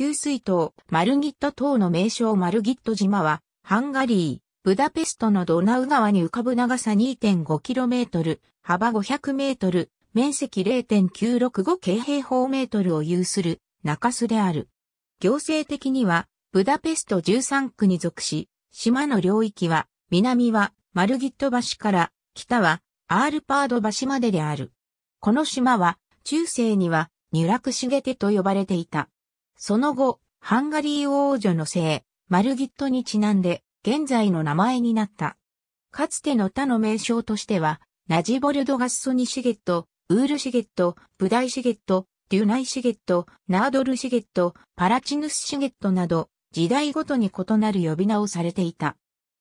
給水塔、マルギット島の名称マルギット島は、ハンガリー、ブダペストのドナウ川に浮かぶ長さ 2.5km、幅 500m、面積0.965京平方メートルを有する中州である。行政的には、ブダペスト13区に属し、島の領域は、南はマルギット橋から、北はアールパード橋までである。この島は、中世には、ニュラクシゲテと呼ばれていた。その後、ハンガリー王女の姓、マルギットにちなんで、現在の名前になった。かつての他の名称としては、ナジボルド・ガッソニ・シゲット、ウール・シゲット、ブダイ・シゲット、デュナイ・シゲット、ナードル・シゲット、パラチヌス・シゲットなど、時代ごとに異なる呼び名をされていた。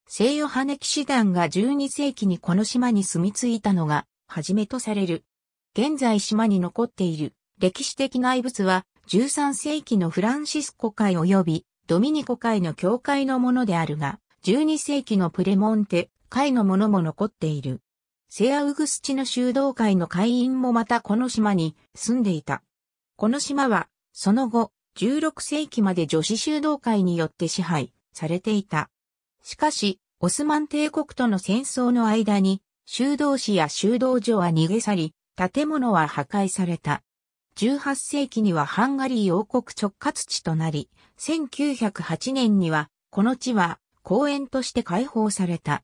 西ヨハネ騎士団が12世紀にこの島に住み着いたのが、はじめとされる。現在島に残っている歴史的な遺物は、13世紀のフランシスコ会及びドミニコ会の教会のものであるが、12世紀のプレモンテ会のものも残っている。セアウグスチの修道会の会員もまたこの島に住んでいた。この島は、その後、16世紀まで女子修道会によって支配されていた。しかし、オスマン帝国との戦争の間に、修道士や修道所は逃げ去り、建物は破壊された。18世紀にはハンガリー王国直轄地となり、1908年にはこの地は公園として開放された。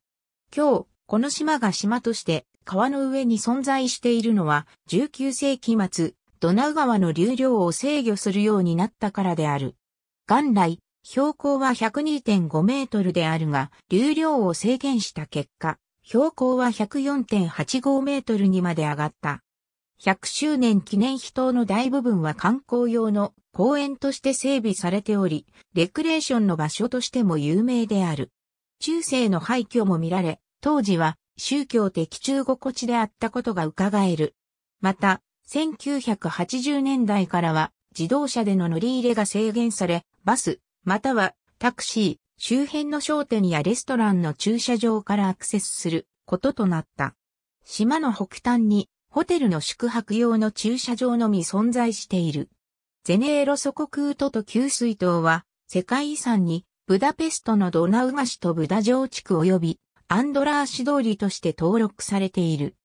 今日、この島が島として川の上に存在しているのは19世紀末、ドナウ川の流量を制御するようになったからである。元来、標高は102.5メートルであるが、流量を制限した結果、標高は104.85メートルにまで上がった。100周年記念碑塔の大部分は観光用の公園として整備されており、レクレーションの場所としても有名である。中世の廃墟も見られ、当時は宗教的中心地であったことが伺える。また、1980年代からは自動車での乗り入れが制限され、バス、またはタクシー、周辺の商店やレストランの駐車場からアクセスすることとなった。島の北端にホテルの宿泊用の駐車場のみ存在している。ゼネーロ祖国ウトと給水塔は、世界遺産に、ブダペストのドナウガ市とブダ城地区及び、アンドラー市通りとして登録されている。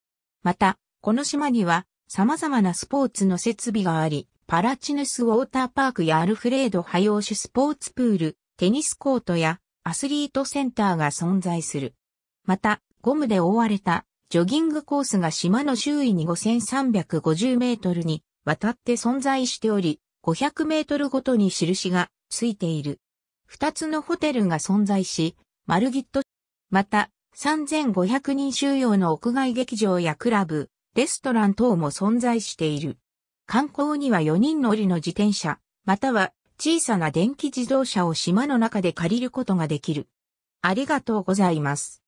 また、この島には、様々なスポーツの設備があり、パラチヌスウォーターパークやアルフレードハヨ種シュスポーツプール、テニスコートやアスリートセンターが存在する。また、ゴムで覆われたジョギングコースが島の周囲に5350メートルにわたって存在しており、500メートルごとに印がついている。二つのホテルが存在し、マルギット、また3500人収容の屋外劇場やクラブ、レストラン等も存在している。観光には4人乗りの自転車、または小さな電気自動車を島の中で借りることができる。ありがとうございます。